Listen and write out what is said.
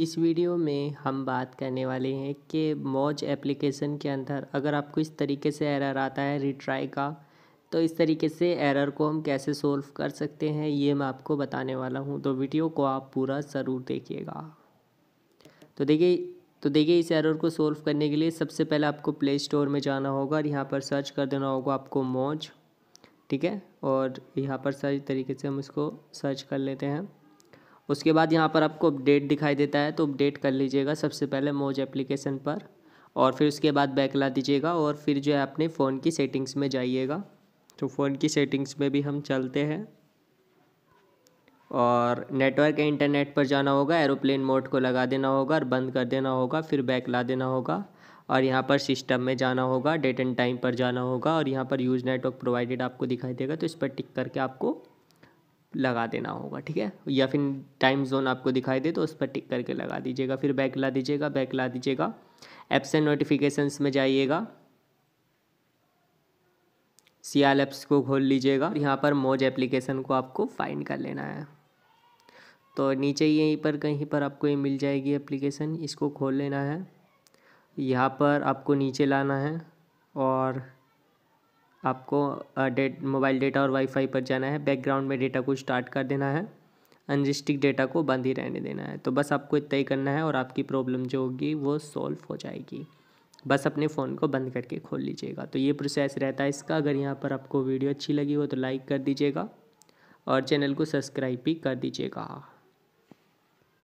इस वीडियो में हम बात करने वाले हैं कि मौज एप्लीकेशन के अंदर अगर आपको इस तरीके से एरर आता है रिट्राई का तो इस तरीके से एरर को हम कैसे सोल्व कर सकते हैं ये मैं आपको बताने वाला हूँ तो वीडियो को आप पूरा ज़रूर देखिएगा तो देखिए तो देखिए इस एरर को सोल्व करने के लिए सबसे पहले आपको प्ले स्टोर में जाना होगा और यहाँ पर सर्च कर देना होगा आपको मौज ठीक है और यहाँ पर सही तरीके से हम इसको सर्च कर लेते हैं उसके बाद यहाँ पर आपको अपडेट दिखाई देता है तो अपडेट कर लीजिएगा सबसे पहले मोज एप्लीकेशन पर और फिर उसके बाद बैक ला दीजिएगा और फिर जो है अपने फ़ोन की सेटिंग्स में जाइएगा तो फ़ोन की सेटिंग्स में भी हम चलते हैं और नेटवर्क या इंटरनेट पर जाना होगा एरोप्लेन मोड को लगा देना होगा और बंद कर देना होगा फिर बैक ला देना होगा और यहाँ पर सिस्टम में जाना होगा डेट एंड टाइम पर जाना होगा और यहाँ पर यूज़ नेटवर्क प्रोवाइडेड आपको दिखाई देगा तो इस पर टिक करके आपको लगा देना होगा ठीक है या फिर टाइम जोन आपको दिखाई दे तो उस पर टिक करके लगा दीजिएगा फिर बैक ला दीजिएगा बैक ला दीजिएगा एप्स एंड नोटिफिकेशंस में जाइएगा सी एल एप्स को खोल लीजिएगा यहाँ पर मोज एप्लीकेशन को आपको फाइंड कर लेना है तो नीचे यहीं पर कहीं पर आपको ये मिल जाएगी एप्लीकेशन इसको खोल लेना है यहाँ पर आपको नीचे लाना है और आपको डेट मोबाइल डेटा और वाईफाई पर जाना है बैकग्राउंड में डेटा को स्टार्ट कर देना है अनजिस्टिक डेटा को बंद ही रहने देना है तो बस आपको इतना ही करना है और आपकी प्रॉब्लम जो होगी वो सॉल्व हो जाएगी बस अपने फ़ोन को बंद करके खोल लीजिएगा तो ये प्रोसेस रहता है इसका अगर यहाँ पर आपको वीडियो अच्छी लगी हो तो लाइक कर दीजिएगा और चैनल को सब्सक्राइब भी कर दीजिएगा